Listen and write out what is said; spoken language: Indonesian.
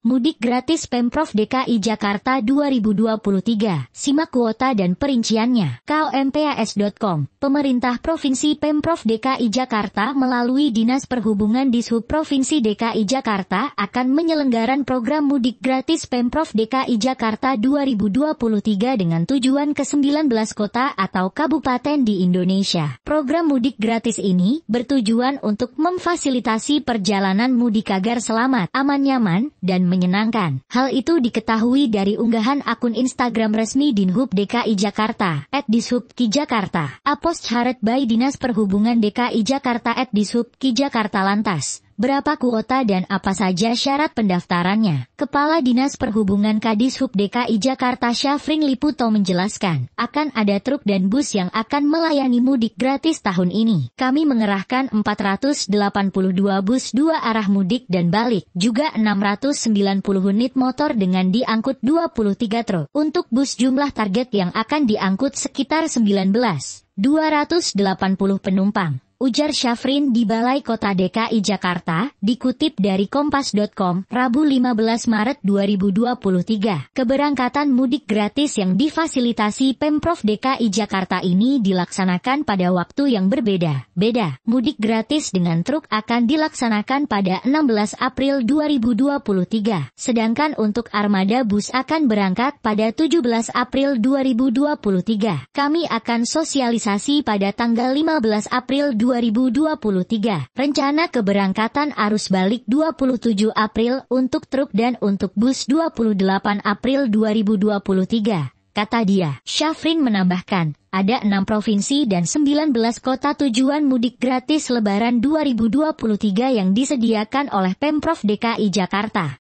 Mudik gratis Pemprov DKI Jakarta 2023. Simak kuota dan perinciannya. KOMPAS.com. Pemerintah Provinsi Pemprov DKI Jakarta melalui Dinas Perhubungan Dishub Provinsi DKI Jakarta akan menyelenggaran program mudik gratis Pemprov DKI Jakarta 2023 dengan tujuan ke 19 kota atau kabupaten di Indonesia. Program mudik gratis ini bertujuan untuk memfasilitasi perjalanan mudik agar selamat, aman nyaman, dan menyenangkan. Hal itu diketahui dari unggahan akun Instagram resmi Dinhub DKI Jakarta, at Ki Jakarta. Apos by Dinas Perhubungan DKI Jakarta at Ki Jakarta Lantas berapa kuota dan apa saja syarat pendaftarannya. Kepala Dinas Perhubungan Kadis Hub DKI Jakarta Syafrin Liputo menjelaskan, akan ada truk dan bus yang akan melayani mudik gratis tahun ini. Kami mengerahkan 482 bus dua arah mudik dan balik, juga 690 unit motor dengan diangkut 23 truk. Untuk bus jumlah target yang akan diangkut sekitar 19, 280 penumpang ujar Syafrin di Balai Kota DKI Jakarta, dikutip dari Kompas.com, Rabu 15 Maret 2023. Keberangkatan mudik gratis yang difasilitasi Pemprov DKI Jakarta ini dilaksanakan pada waktu yang berbeda. Beda, mudik gratis dengan truk akan dilaksanakan pada 16 April 2023, sedangkan untuk armada bus akan berangkat pada 17 April 2023. Kami akan sosialisasi pada tanggal 15 April 2023. 2023. Rencana keberangkatan arus balik 27 April untuk truk dan untuk bus 28 April 2023 kata dia. Syafrin menambahkan, ada 6 provinsi dan 19 kota tujuan mudik gratis lebaran 2023 yang disediakan oleh Pemprov DKI Jakarta.